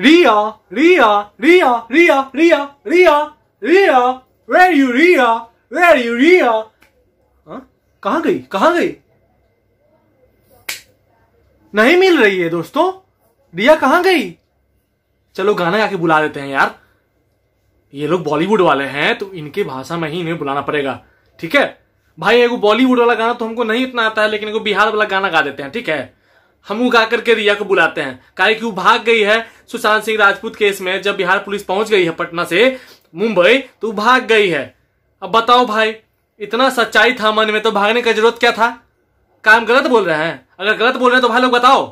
Ria, Ria, Ria, Ria, Ria, Ria, Ria, where are you, Ria? Where are you, Ria? कहाँ गई कहाँ गई नहीं मिल रही है दोस्तों रिया कहाँ गई चलो गाना गा के बुला देते हैं यार ये लोग बॉलीवुड वाले हैं तो इनके भाषा में ही इन्हें बुलाना पड़ेगा ठीक है भाई एगो बॉलीवुड वाला गाना तो हमको नहीं इतना आता है लेकिन एगो बिहार वाला गाना गा देते हैं ठीक है हम उगा करके रिया को बुलाते हैं काहे की वो भाग गई है सुशांत सिंह राजपूत केस में जब बिहार पुलिस पहुंच गई है पटना से मुंबई तो भाग गई है अब बताओ भाई इतना सच्चाई था मन में तो भागने का जरूरत क्या था काम गलत बोल रहे हैं अगर गलत बोल रहे हैं तो भाई लोग बताओ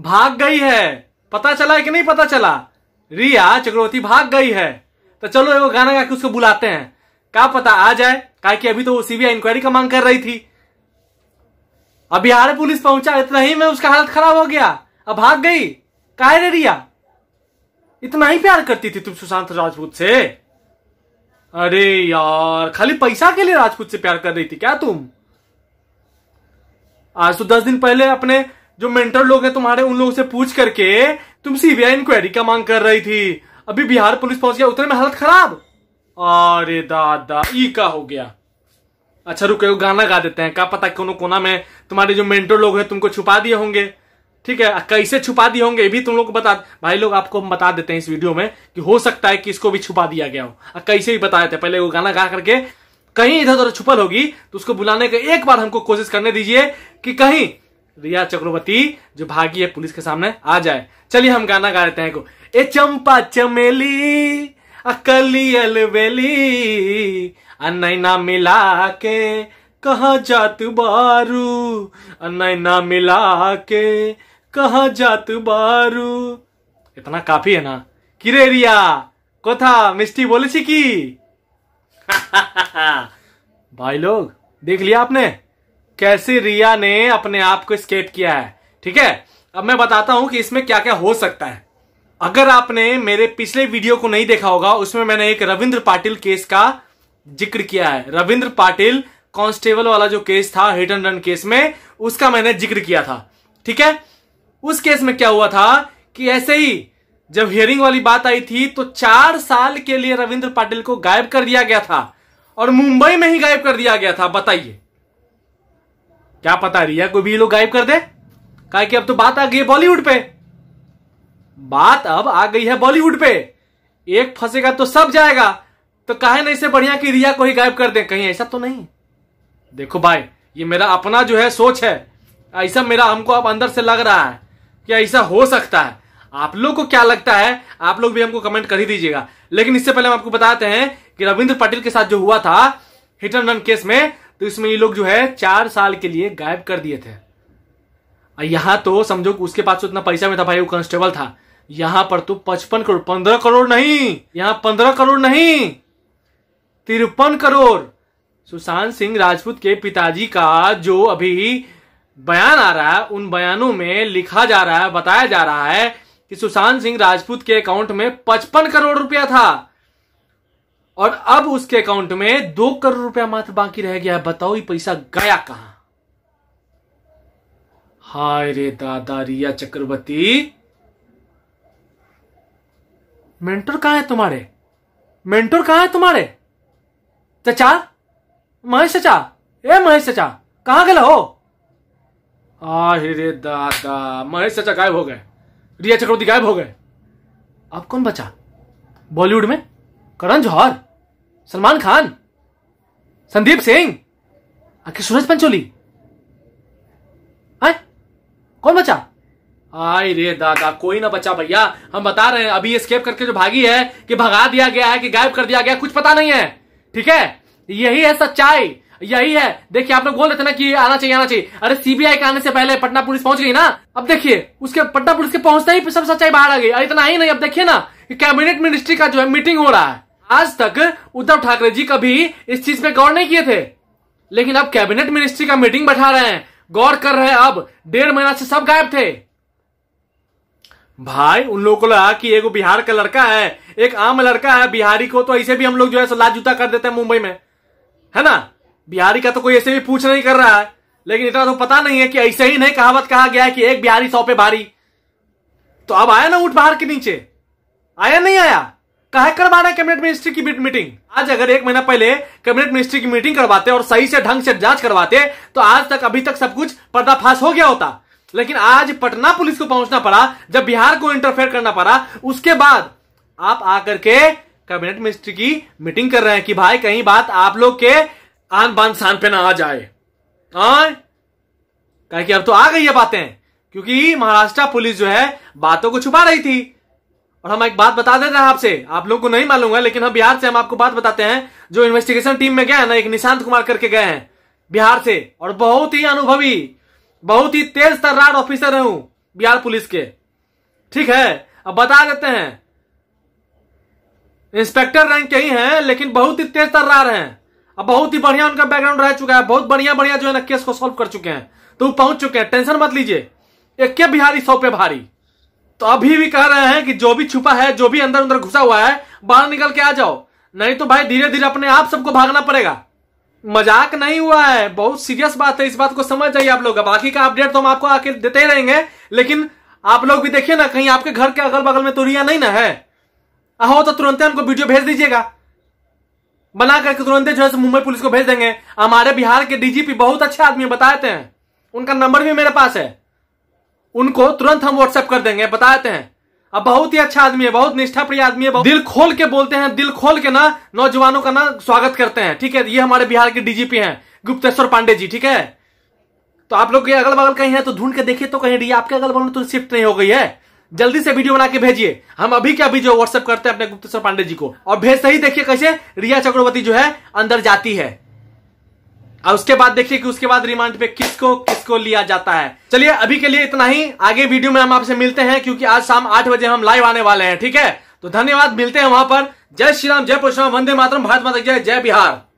भाग गई है पता चला है कि नहीं पता चला रिया चक्रवर्ती भाग गई है तो चलो एगो गाना गा के उसको बुलाते हैं क्या पता आ जाए का कि अभी तो सीबीआई इंक्वायरी का मांग कर रही थी अब बिहार पुलिस पहुंचा इतना ही में उसका हालत खराब हो गया अब भाग गई काय रे रिया इतना ही प्यार करती थी तुम सुशांत राजपूत से अरे यार खाली पैसा के लिए राजपूत से प्यार कर रही थी क्या तुम आज तो दस दिन पहले अपने जो मेंटर लोग हैं तुम्हारे उन लोगों से पूछ करके तुम सीबीआई इंक्वायरी का मांग कर रही थी अभी बिहार पुलिस पहुंच गया उतने में हालत खराब अरे दादा ई का हो गया अच्छा रुके गाना गा देते हैं क्या पता कोनो कोना में तुम्हारे जो मेंटर लोग हैं तुमको छुपा दिए होंगे ठीक है कैसे छुपा दिए होंगे ये भी तुम लोग को बता भाई लोग आपको हम बता देते हैं इस वीडियो में कि हो सकता है कि इसको भी छुपा दिया गया हो कैसे भी बता देते हैं पहले वो गाना गा करके कहीं इधर उधर छुपल होगी तो उसको बुलाने का एक बार हमको कोशिश करने दीजिए कि कहीं रिया चक्रवर्ती जो भागी है पुलिस के सामने आ जाए चलिए हम गाना गा देते हैं ए चंपा चमेली अकलियल वेली अनैना मिला के कहा जात बारू अनैना मिला के कहा जात बारू इतना काफी है ना किरे रिया कोथा मिस्टी बोले थी की भाई लोग देख लिया आपने कैसे रिया ने अपने आप को स्केप किया है ठीक है अब मैं बताता हूं कि इसमें क्या क्या हो सकता है अगर आपने मेरे पिछले वीडियो को नहीं देखा होगा उसमें मैंने एक रविंद्र पाटिल केस का जिक्र किया है रविंद्र पाटिल कांस्टेबल वाला जो केस था हिट एंड रन केस में उसका मैंने जिक्र किया था ठीक है उस केस में क्या हुआ था कि ऐसे ही जब हियरिंग वाली बात आई थी तो चार साल के लिए रविंद्र पाटिल को गायब कर दिया गया था और मुंबई में ही गायब कर दिया गया था बताइए क्या पता रिया को भी लोग गायब कर दे कहा कि अब तो बात आ गई बॉलीवुड पे बात अब आ गई है बॉलीवुड पे एक फंसेगा तो सब जाएगा तो कहे नहीं से बढ़िया कि रिया को ही गायब कर दे कहीं ऐसा तो नहीं देखो भाई ये मेरा अपना जो है सोच है ऐसा मेरा हमको अब अंदर से लग रहा है कि ऐसा हो सकता है आप लोग को क्या लगता है आप लोग भी हमको कमेंट कर ही दीजिएगा लेकिन इससे पहले हम आपको बताते हैं कि रविंद्र पाटिल के साथ जो हुआ था हिट एंड रन केस में तो इसमें ये लोग जो है चार साल के लिए गायब कर दिए थे यहां तो समझो उसके पास उतना तो पैसा में था भाई वो कांस्टेबल था यहां पर तू तो पचपन करोड़ पंद्रह करोड़ नहीं यहां पंद्रह करोड़ नहीं तिरपन करोड़ सुशांत सिंह राजपूत के पिताजी का जो अभी बयान आ रहा है उन बयानों में लिखा जा रहा है बताया जा रहा है कि सुशांत सिंह राजपूत के अकाउंट में पचपन करोड़ रुपया था और अब उसके अकाउंट में दो करोड़ रुपया मात्र बाकी रह गया है बताओ ये पैसा गया कहां हाय रे दादा रिया चक्रवर्ती मेंटर कहाँ है तुम्हारे मेंटर कहाँ है तुम्हारे चचा महेश चचा ए महेश चचा कहाँ गए हो रे दादा महेश चचा गायब हो गए रिया चक्रवर्ती गायब हो गए अब कौन बचा बॉलीवुड में करण जौहर सलमान खान संदीप सिंह आखिर सूरज पंचोली कौन बचा आए रे दादा कोई ना बचा भैया हम बता रहे हैं अभी स्केप करके जो भागी है कि भगा दिया गया है कि गायब कर दिया गया कुछ पता नहीं है ठीक है यही है सच्चाई यही है देखिए आप लोग बोल रहे थे ना कि आना चाहिए आना चाहिए अरे सीबीआई के आने से पहले पटना पुलिस पहुंच गई ना अब देखिए उसके पटना पुलिस के पहुंचते ही सब सच्चाई बाहर आ गई अरे इतना ही नहीं अब देखिए ना कि कैबिनेट मिनिस्ट्री का जो है मीटिंग हो रहा है आज तक उद्धव ठाकरे जी कभी इस चीज पे गौर नहीं किए थे लेकिन अब कैबिनेट मिनिस्ट्री का मीटिंग बैठा रहे हैं गौर कर रहे हैं अब डेढ़ महीना से सब गायब थे भाई उन लोगों को लगा कि एक बिहार का लड़का है एक आम लड़का है बिहारी को तो ऐसे भी हम लोग जो है लाज जूता कर देते हैं मुंबई में है ना बिहारी का तो कोई ऐसे भी पूछ नहीं कर रहा है लेकिन इतना तो पता नहीं है कि ऐसे ही नहीं कहावत कहा गया है कि एक बिहारी सौ पे भारी तो अब आया ना उठ बाहर के नीचे आया नहीं आया कहा करवा रहे कैबिनेट मिनिस्ट्री की मीटिंग आज अगर एक महीना पहले कैबिनेट मिनिस्ट्री की मीटिंग करवाते और सही से ढंग से जांच करवाते तो आज तक अभी तक सब कुछ पर्दाफाश हो गया होता लेकिन आज पटना पुलिस को पहुंचना पड़ा जब बिहार को इंटरफेयर करना पड़ा उसके बाद आप आकर के कैबिनेट मिनिस्ट्री की मीटिंग कर रहे हैं कि भाई कहीं बात आप लोग के आन बान शान पे ना आ जाए कहा कि अब तो आ गई है बातें क्योंकि महाराष्ट्र पुलिस जो है बातों को छुपा रही थी और हम एक बात बता देते हैं आपसे आप लोग को नहीं मालूम है लेकिन हम बिहार से हम आपको बात बताते हैं जो इन्वेस्टिगेशन टीम में गए ना एक निशांत कुमार करके गए हैं बिहार से और बहुत ही अनुभवी बहुत ही तेज तर्रार ऑफिसर हूं बिहार पुलिस के ठीक है अब बता देते हैं इंस्पेक्टर रैंक के ही हैं लेकिन बहुत ही तेज तर्रार हैं अब बहुत ही बढ़िया उनका बैकग्राउंड रह चुका है बहुत बढ़िया बढ़िया जो है ना केस को सॉल्व कर चुके हैं तो वो पहुंच चुके हैं टेंशन मत लीजिए एक के बिहारी सौ पे भारी तो अभी भी कह रहे हैं कि जो भी छुपा है जो भी अंदर अंदर घुसा हुआ है बाहर निकल के आ जाओ नहीं तो भाई धीरे धीरे अपने आप सबको भागना पड़ेगा मजाक नहीं हुआ है बहुत सीरियस बात है इस बात को समझ जाइए आप लोग बाकी का अपडेट तो हम आपको आके देते रहेंगे लेकिन आप लोग भी देखिए ना कहीं आपके घर के अगल बगल में तुरिया तो नहीं ना है हो तो तुरंत हमको वीडियो भेज दीजिएगा बना करके तुरंत जो है मुंबई पुलिस को भेज देंगे हमारे बिहार के डीजीपी बहुत अच्छे आदमी बताते हैं उनका नंबर भी मेरे पास है उनको तुरंत हम व्हाट्सएप कर देंगे बताते हैं अब बहुत ही अच्छा आदमी है बहुत निष्ठा प्रिय आदमी है दिल खोल के बोलते हैं दिल खोल के ना नौजवानों का ना स्वागत करते हैं ठीक है ये हमारे बिहार के डीजीपी हैं गुप्तेश्वर पांडे जी ठीक है तो आप लोग के अगल बगल कहीं है तो ढूंढ के देखिए तो कहीं डी आपके अगल बगल में तो शिफ्ट नहीं हो गई है जल्दी से वीडियो बना के भेजिए हम अभी के अभी जो व्हाट्सएप करते हैं अपने गुप्तेश्वर पांडे जी को और भेजते ही देखिए कैसे रिया चक्रवर्ती जो है अंदर जाती है और उसके बाद देखिए कि उसके बाद रिमांड पे किसको किसको लिया जाता है चलिए अभी के लिए इतना ही आगे वीडियो में हम आपसे मिलते हैं क्योंकि आज शाम आठ बजे हम लाइव आने वाले हैं ठीक है तो धन्यवाद मिलते हैं वहां पर जय श्री राम जय पुरुष वंदे मातरम भारत माता जय जय बिहार